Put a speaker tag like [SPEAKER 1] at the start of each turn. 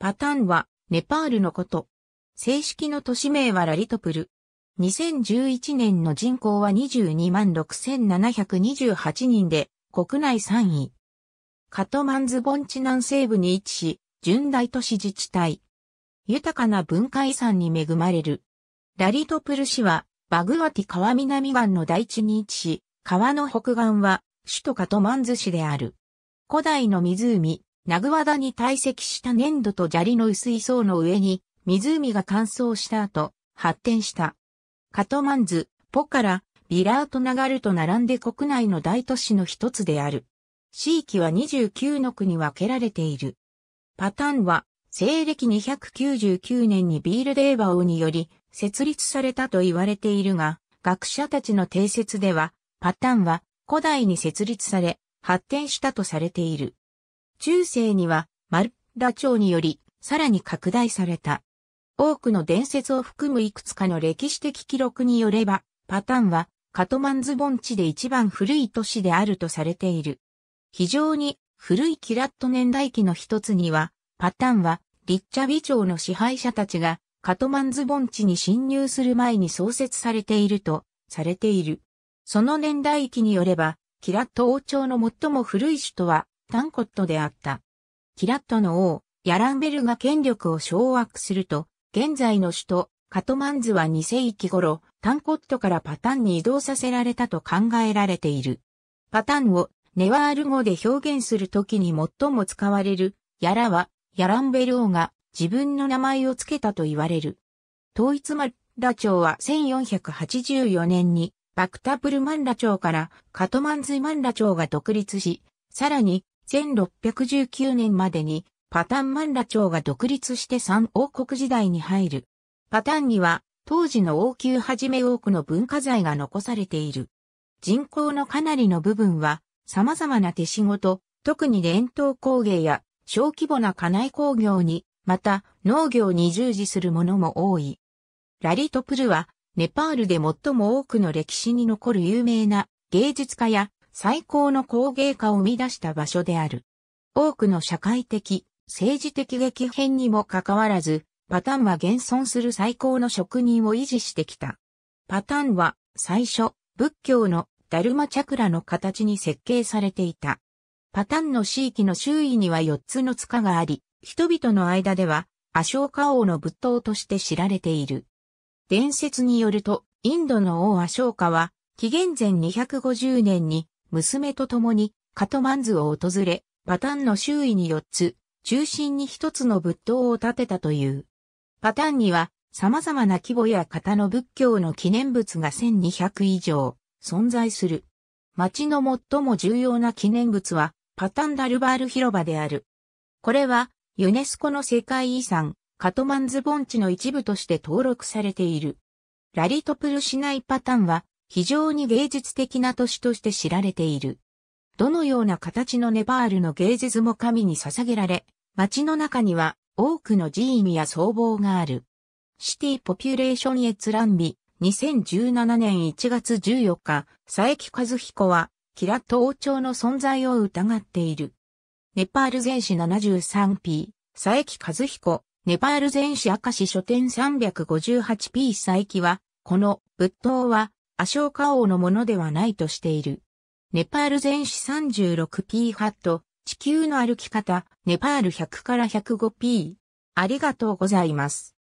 [SPEAKER 1] パタンは、ネパールのこと。正式の都市名はラリトプル。2011年の人口は226,728人で、国内3位。カトマンズ盆地南西部に位置し、純大都市自治体。豊かな文化遺産に恵まれる。ラリトプル市は、バグワティ川南岸の大地に位置し、川の北岸は、首都カトマンズ市である。古代の湖、ナグワダに堆積した粘土と砂利の薄い層の上に、湖が乾燥した後、発展した。カトマンズ、ポカラ、ビラートナガルと並んで国内の大都市の一つである。地域は29の区に分けられている。パタンは、西暦299年にビールデーバオにより設立されたと言われているが、学者たちの定説では、パタンは古代に設立され、発展したとされている。中世にはマルラ朝によりさらに拡大された。多くの伝説を含むいくつかの歴史的記録によれば、パタンはカトマンズ盆地で一番古い都市であるとされている。非常に古いキラット年代記の一つには、パタンはリッチャビ朝の支配者たちがカトマンズ盆地に侵入する前に創設されているとされている。その年代記によれば、キラット王朝の最も古い首都はタンコットであった。キラットの王、ヤランベルが権力を掌握すると、現在の首都、カトマンズは2世紀頃、タンコットからパタンに移動させられたと考えられている。パタンをネワール語で表現するときに最も使われる、ヤラは、ヤランベル王が自分の名前を付けたと言われる。統一マッラ朝は1484年に、バクタプルマンラ朝からカトマンズマンラ朝が独立し、さらに1619年までにパタンマンラ朝が独立して三王国時代に入る。パタンには当時の王宮はじめ多くの文化財が残されている。人口のかなりの部分は様々な手仕事、特に伝統工芸や小規模な家内工業に、また農業に従事するものも多い。ラリトプルはネパールで最も多くの歴史に残る有名な芸術家や最高の工芸家を生み出した場所である。多くの社会的、政治的激変にもかかわらず、パタンは現存する最高の職人を維持してきた。パタンは最初、仏教のダルマチャクラの形に設計されていた。パタンの地域の周囲には4つの塚があり、人々の間では、アショーカ王の仏塔として知られている。伝説によると、インドの王アショーカは、紀元前250年に娘と共にカトマンズを訪れ、パタンの周囲に4つ、中心に1つの仏塔を建てたという。パタンには様々な規模や型の仏教の記念物が1200以上存在する。町の最も重要な記念物はパタンダルバール広場である。これはユネスコの世界遺産カトマンズ盆地の一部として登録されている。ラリトプル市内パタンは非常に芸術的な都市として知られている。どのような形のネパールの芸術も神に捧げられ、街の中には多くの寺院や僧帽がある。シティポピュレーション閲覧日、2017年1月14日、佐伯和彦は、キラット王朝の存在を疑っている。ネパール全史 73P、佐伯和彦、ネパール全史明石書店 358P 佐伯は、この仏塔は、アショーカ王のものではないとしている。ネパール全史 36P ハット、地球の歩き方、ネパール100から 105P。ありがとうございます。